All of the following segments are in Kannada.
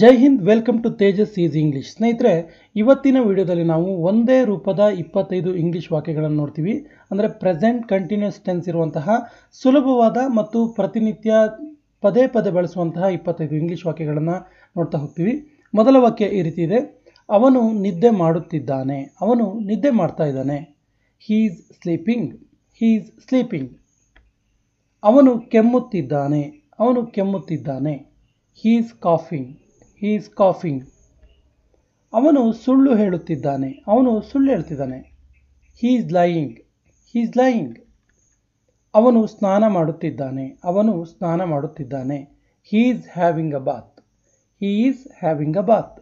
Jai Hind welcome to Tejas is English ಸ್ನೇಹಿತರೆ ಇವತ್ತಿನ ವಿಡಿಯೋದಲ್ಲಿ ನಾವು ಒಂದೇ ರೂಪದ ಇಪ್ಪತ್ತೈದು ಇಂಗ್ಲೀಷ್ ವಾಕ್ಯಗಳನ್ನು ನೋಡ್ತೀವಿ ಅಂದರೆ ಪ್ರೆಸೆಂಟ್ ಕಂಟಿನ್ಯೂಸ್ ಟೆನ್ಸ್ ಇರುವಂತಹ ಸುಲಭವಾದ ಮತ್ತು ಪ್ರತಿನಿತ್ಯ ಪದೇ ಪದೇ ಬಳಸುವಂತಹ ಇಪ್ಪತ್ತೈದು ಇಂಗ್ಲೀಷ್ ವಾಕ್ಯಗಳನ್ನು ನೋಡ್ತಾ ಹೋಗ್ತೀವಿ ಮೊದಲ ವಾಕ್ಯ ಈ ರೀತಿ ಇದೆ ಅವನು ನಿದ್ದೆ ಮಾಡುತ್ತಿದ್ದಾನೆ ಅವನು ನಿದ್ದೆ ಮಾಡ್ತಾ ಇದ್ದಾನೆ ಹೀಸ್ ಸ್ಲೀಪಿಂಗ್ ಹೀಸ್ ಸ್ಲೀಪಿಂಗ್ ಅವನು ಕೆಮ್ಮುತ್ತಿದ್ದಾನೆ ಅವನು ಕೆಮ್ಮುತ್ತಿದ್ದಾನೆ he's coughing he is coughing ಅವನು ಸುಳ್ಳು ಹೇಳುತ್ತಿದ್ದಾನೆ ಅವನು ಸುಳ್ಳು ಹೇಳ್ತಿದ್ದಾನೆ he is lying he is lying ಅವನು ಸ್ನಾನ ಮಾಡುತ್ತಿದ್ದಾನೆ ಅವನು ಸ್ನಾನ ಮಾಡುತ್ತಿದ್ದಾನೆ he is having a bath he is having a bath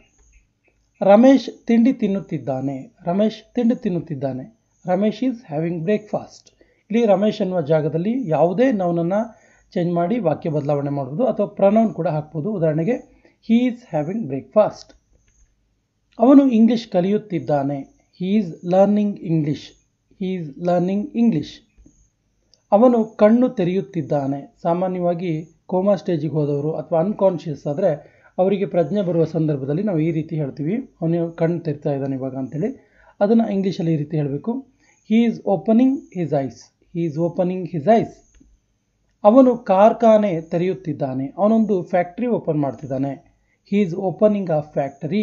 Ramesh ತಿಂಡಿ ತಿನ್ನುತ್ತಿದ್ದಾನೆ ರಮೇಶ್ ತಿಂಡಿ ತಿನ್ನುತ್ತಿದ್ದಾನೆ ರಮೇಶ್ ಈಸ್ ಹ್ಯಾವಿಂಗ್ ಬ್ರೇಕ್ಫಾಸ್ಟ್ ಇಲ್ಲಿ ರಮೇಶ್ ಎನ್ನುವ ಜಾಗದಲ್ಲಿ ಯಾವುದೇ ನೌನನ್ನು ಚೇಂಜ್ ಮಾಡಿ ವಾಕ್ಯ ಬದಲಾವಣೆ ಮಾಡ್ಬೋದು ಅಥವಾ ಪ್ರನೌನ್ ಕೂಡ ಹಾಕ್ಬೋದು ಉದಾಹರಣೆಗೆ ಹೀ ಈಸ್ ಹ್ಯಾವಿಂಗ್ ಬ್ರೇಕ್ಫಾಸ್ಟ್ ಅವನು ಇಂಗ್ಲೀಷ್ ಕಲಿಯುತ್ತಿದ್ದಾನೆ he is learning English he is learning English ಅವನು ಕಣ್ಣು ತೆರೆಯುತ್ತಿದ್ದಾನೆ ಸಾಮಾನ್ಯವಾಗಿ ಕೋಮಾ ಸ್ಟೇಜಿಗೆ ಹೋದವರು ಅಥವಾ ಅನ್ಕಾನ್ಷಿಯಸ್ ಆದರೆ ಅವರಿಗೆ ಪ್ರಜ್ಞೆ ಬರುವ ಸಂದರ್ಭದಲ್ಲಿ ನಾವು ಈ ರೀತಿ ಹೇಳ್ತೀವಿ ಅವನು ಕಣ್ಣು ತೆರಿತಾ ಇದ್ದಾನೆ ಇವಾಗ ಅಂತೇಳಿ ಅದನ್ನು ಇಂಗ್ಲೀಷಲ್ಲಿ ಈ ರೀತಿ ಹೇಳಬೇಕು he is opening his eyes he is opening his eyes ಅವನು ಕಾರ್ಖಾನೆ ತೆರೆಯುತ್ತಿದ್ದಾನೆ ಅವನೊಂದು ಫ್ಯಾಕ್ಟ್ರಿ ಓಪನ್ ಮಾಡ್ತಿದ್ದಾನೆ he is opening a factory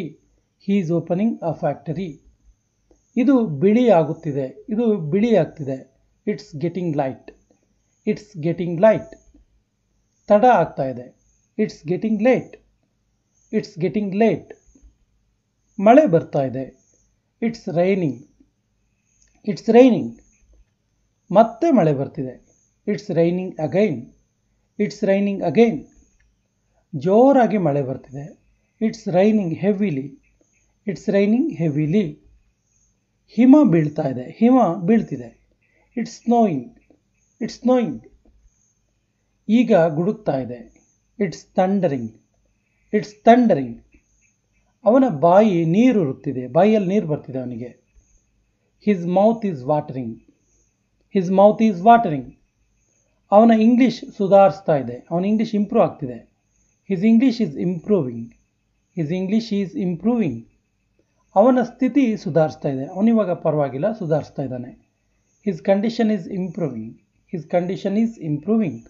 he's is opening a factory ಇದು ಬಿಳಿ ಆಗುತ್ತಿದೆ ಇದು ಬಿಳಿ ಆಗ್ತಿದೆ it's getting light it's getting light ತಡ ಆಗ್ತಾ ಇದೆ it's getting late it's getting late ಮಳೆ ಬರ್ತಾ ಇದೆ ಇಟ್ಸ್ ರೈನಿಂಗ್ ಇಟ್ಸ್ ರೈನಿಂಗ್ ಮತ್ತೆ ಮಳೆ ಬರ್ತಿದೆ it's raining again it's raining again ಜೋರಾಗಿ ಮಳೆ ಬರ್ತಿದೆ it's raining heavily it's raining heavily ಹಿಮ ಬೀಳ್ತಾ ಇದೆ ಹಿಮ ಬೀಳ್ತಿದೆ ಇಟ್ಸ್ ಸ್ನೋಯಿಂಗ್ ಇಟ್ಸ್ ಸ್ನೋಯಿಂಗ್ ಈಗ ಗುಡುಕ್ತಾ ಇದೆ ಇಟ್ಸ್ ತಂಡರಿಂಗ್ ಇಟ್ಸ್ ತಂಡರಿಂಗ್ ಅವನ ಬಾಯಿ ನೀರು ಉರುತ್ತಿದೆ ಬಾಯಿಯಲ್ಲಿ ನೀರು ಬರ್ತಿದೆ ಅವನಿಗೆ his mouth is watering his mouth is watering ಅವನ ಇಂಗ್ಲೀಷ್ ಸುಧಾರಿಸ್ತಾ ಇದೆ ಅವನ ಇಂಗ್ಲೀಷ್ ಇಂಪ್ರೂವ್ ಆಗ್ತಿದೆ his English is improving his English is improving ಅವನ ಸ್ಥಿತಿ ಸುಧಾರಿಸ್ತಾ ಇದೆ ಅವನಿವಾಗ ಪರವಾಗಿಲ್ಲ ಸುಧಾರಿಸ್ತಾ ಇದ್ದಾನೆ his condition is improving his condition is improving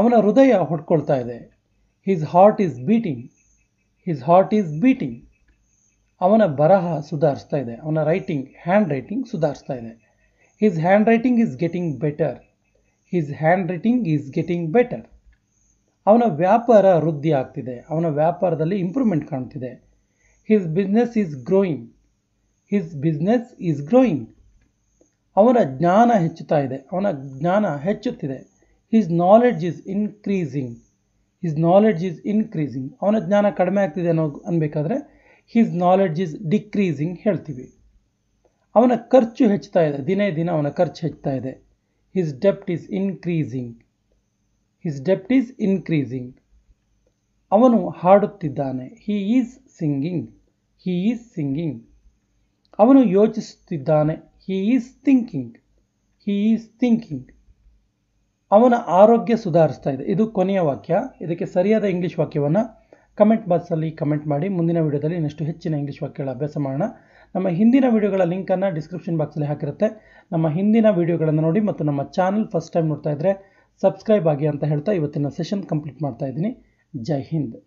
ಅವನ ಹೃದಯ ಹೊಡ್ಕೊಳ್ತಾ ಇದೆ his heart is beating his heart is beating ಅವನ ಬರಹ ಸುಧಾರಿಸ್ತಾ ಇದೆ ಅವನ ರೈಟಿಂಗ್ ಹ್ಯಾಂಡ್ ರೈಟಿಂಗ್ ಸುಧಾರಿಸ್ತಾ ಇದೆ his handwriting is getting better his handwriting is getting better ಅವನ ವ್ಯಾಪಾರ ವೃದ್ಧಿ ಆಗ್ತಿದೆ ಅವನ ವ್ಯಾಪಾರದಲ್ಲಿ ಇಂಪ್ರೂವ್ಮೆಂಟ್ ಕಾಣ್ತಿದೆ his business is growing his business is growing ಅವನ ಜ್ಞಾನ ಹೆಚ್ಚುತ್ತಾ ಇದೆ ಅವನ ಜ್ಞಾನ ಹೆಚ್ಚುತ್ತಿದೆ his knowledge is increasing his knowledge is increasing ಅವನ ಜ್ಞಾನ ಕಡಿಮೆ ಆಗ್ತಿದೆ ಅನ್ನೋ ಅನ್ಬೇಕಾದ್ರೆ ಹಿಸ್ ನಾಲೆಡ್ಜ್ ಈಸ್ ಡಿಕ್ರೀಸಿಂಗ್ ಹೇಳ್ತೀವಿ ಅವನ ಖರ್ಚು ಹೆಚ್ಚುತ್ತಾ ಇದೆ ದಿನೇ ದಿನ ಅವನ ಖರ್ಚು ಹೆಚ್ಚುತ್ತಾ ಇದೆ his ಡೆಪ್ಟ್ is increasing his ಡೆಪ್ಟ್ is increasing ಅವನು ಹಾಡುತ್ತಿದ್ದಾನೆ he is singing he is singing ಅವನು ಯೋಚಿಸುತ್ತಿದ್ದಾನೆ he is thinking he is thinking ಅವನ ಆರೋಗ್ಯ ಸುಧಾರಿಸ್ತಾ ಇದೆ ಇದು ಕೊನೆಯ ವಾಕ್ಯ ಇದಕ್ಕೆ ಸರಿಯಾದ ಇಂಗ್ಲೀಷ್ ವಾಕ್ಯವನ್ನು ಕಮೆಂಟ್ ಬಾಕ್ಸಲ್ಲಿ ಕಮೆಂಟ್ ಮಾಡಿ ಮುಂದಿನ ವಿಡಿಯೋದಲ್ಲಿ ಇನ್ನಷ್ಟು ಹೆಚ್ಚಿನ ಇಂಗ್ಲೀಷ್ ವಾಕ್ಯಗಳ ಅಭ್ಯಾಸ ಮಾಡೋಣ ನಮ್ಮ ಹಿಂದಿನ ವಿಡಿಯೋಗಳ ಲಿಂಕನ್ನು ಡಿಸ್ಕ್ರಿಪ್ಷನ್ ಬಾಕ್ಸಲ್ಲಿ ಹಾಕಿರುತ್ತೆ ನಮ್ಮ ಹಿಂದಿನ ವೀಡಿಯೋಗಳನ್ನು ನೋಡಿ ಮತ್ತು ನಮ್ಮ ಚಾನಲ್ ಫಸ್ಟ್ ಟೈಮ್ ನೋಡ್ತಾ ಇದ್ದರೆ ಸಬ್ಸ್ಕ್ರೈಬ್ ಆಗಿ ಅಂತ ಹೇಳ್ತಾ ಇವತ್ತಿನ ಸೆಷನ್ ಕಂಪ್ಲೀಟ್ ಮಾಡ್ತಾ ಇದ್ದೀನಿ ಜೈ ಹಿಂದ್